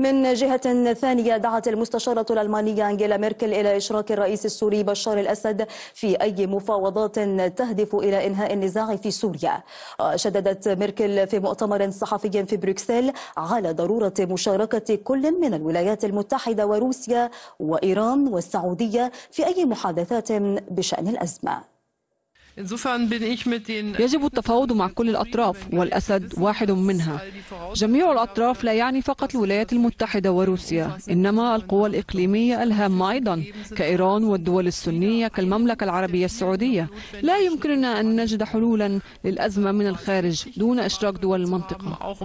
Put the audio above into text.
من جهة ثانية دعت المستشارة الألمانية أنجيلا ميركل إلى إشراك الرئيس السوري بشار الأسد في أي مفاوضات تهدف إلى إنهاء النزاع في سوريا شددت ميركل في مؤتمر صحفي في بروكسل على ضرورة مشاركة كل من الولايات المتحدة وروسيا وإيران والسعودية في أي محادثات بشأن الأزمة يجب التفاوض مع كل الأطراف والأسد واحد منها جميع الأطراف لا يعني فقط الولايات المتحدة وروسيا إنما القوى الإقليمية الهامة أيضا كإيران والدول السنية كالمملكة العربية السعودية لا يمكننا أن نجد حلولا للأزمة من الخارج دون إشراك دول المنطقة